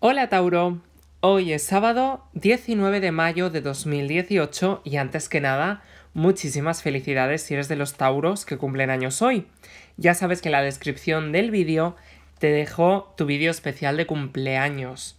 Hola Tauro, hoy es sábado 19 de mayo de 2018 y antes que nada, muchísimas felicidades si eres de los Tauros que cumplen años hoy. Ya sabes que en la descripción del vídeo te dejo tu vídeo especial de cumpleaños.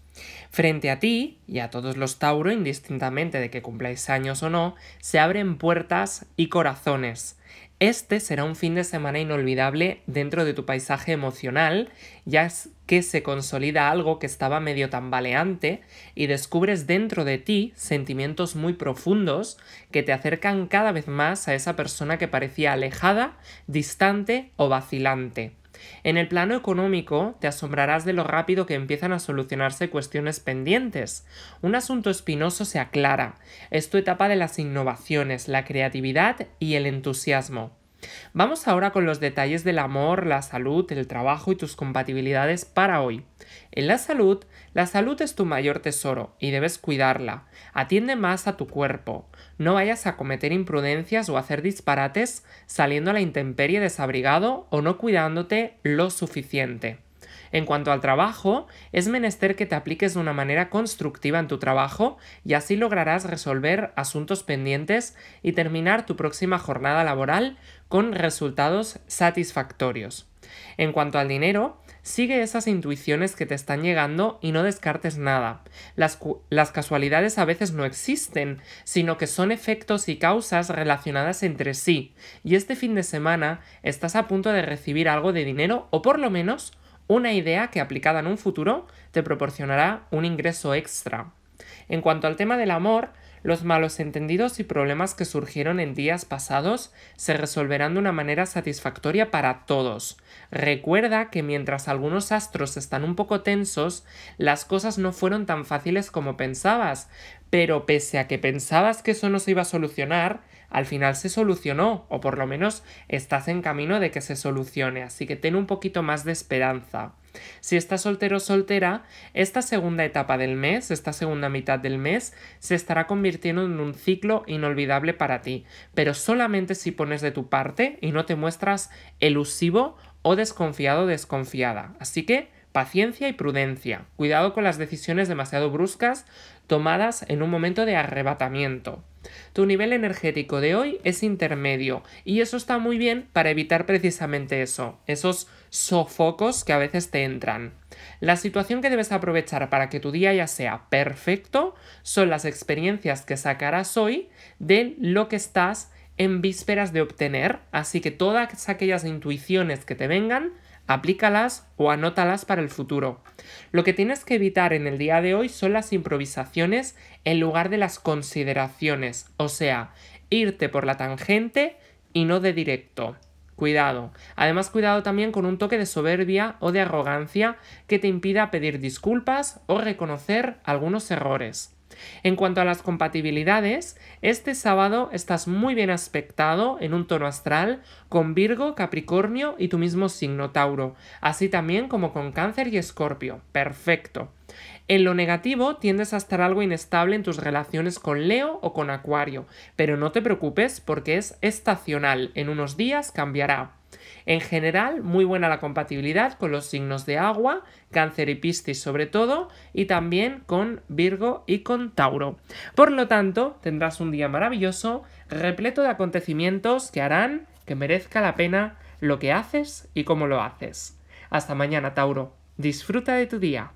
Frente a ti y a todos los Tauro, indistintamente de que cumpláis años o no, se abren puertas y corazones. Este será un fin de semana inolvidable dentro de tu paisaje emocional, ya es que se consolida algo que estaba medio tambaleante y descubres dentro de ti sentimientos muy profundos que te acercan cada vez más a esa persona que parecía alejada, distante o vacilante. En el plano económico, te asombrarás de lo rápido que empiezan a solucionarse cuestiones pendientes. Un asunto espinoso se aclara. Es tu etapa de las innovaciones, la creatividad y el entusiasmo. Vamos ahora con los detalles del amor, la salud, el trabajo y tus compatibilidades para hoy. En la salud, la salud es tu mayor tesoro y debes cuidarla. Atiende más a tu cuerpo. No vayas a cometer imprudencias o hacer disparates saliendo a la intemperie desabrigado o no cuidándote lo suficiente. En cuanto al trabajo, es menester que te apliques de una manera constructiva en tu trabajo y así lograrás resolver asuntos pendientes y terminar tu próxima jornada laboral con resultados satisfactorios. En cuanto al dinero, sigue esas intuiciones que te están llegando y no descartes nada. Las, las, casualidades a veces no existen, sino que son efectos y causas relacionadas entre sí, y este fin de semana estás a punto de recibir algo de dinero o por lo menos una idea que aplicada en un futuro te proporcionará un ingreso extra. En cuanto al tema del amor, los malos entendidos y problemas que surgieron en días pasados se resolverán de una manera satisfactoria para todos. Recuerda que mientras algunos astros están un poco tensos, las cosas no fueron tan fáciles como pensabas, pero pese a que pensabas que eso no se iba a solucionar, al final se solucionó, o por lo menos estás en camino de que se solucione, así que ten un poquito más de esperanza. Si estás soltero o soltera, esta segunda etapa del mes, esta segunda mitad del mes, se estará convirtiendo en un ciclo inolvidable para ti, pero solamente si pones de tu parte y no te muestras elusivo o desconfiado o desconfiada. Así que Paciencia y prudencia. Cuidado con las decisiones demasiado bruscas tomadas en un momento de arrebatamiento. Tu nivel energético de hoy es intermedio y eso está muy bien para evitar precisamente eso, esos sofocos que a veces te entran. La situación que debes aprovechar para que tu día ya sea perfecto son las experiencias que sacarás hoy de lo que estás en vísperas de obtener, así que todas aquellas intuiciones que te vengan, aplícalas o anótalas para el futuro. Lo que tienes que evitar en el día de hoy son las improvisaciones en lugar de las consideraciones, o sea, irte por la tangente y no de directo. Cuidado. Además, cuidado también con un toque de soberbia o de arrogancia que te impida pedir disculpas o reconocer algunos errores. En cuanto a las compatibilidades, este sábado estás muy bien aspectado en un tono astral con Virgo, Capricornio y tu mismo signo Tauro, así también como con Cáncer y Escorpio. Perfecto. En lo negativo tiendes a estar algo inestable en tus relaciones con Leo o con Acuario, pero no te preocupes porque es estacional, en unos días cambiará. En general, muy buena la compatibilidad con los signos de agua, cáncer y piscis sobre todo, y también con Virgo y con Tauro. Por lo tanto, tendrás un día maravilloso, repleto de acontecimientos que harán que merezca la pena lo que haces y cómo lo haces. Hasta mañana, Tauro. Disfruta de tu día.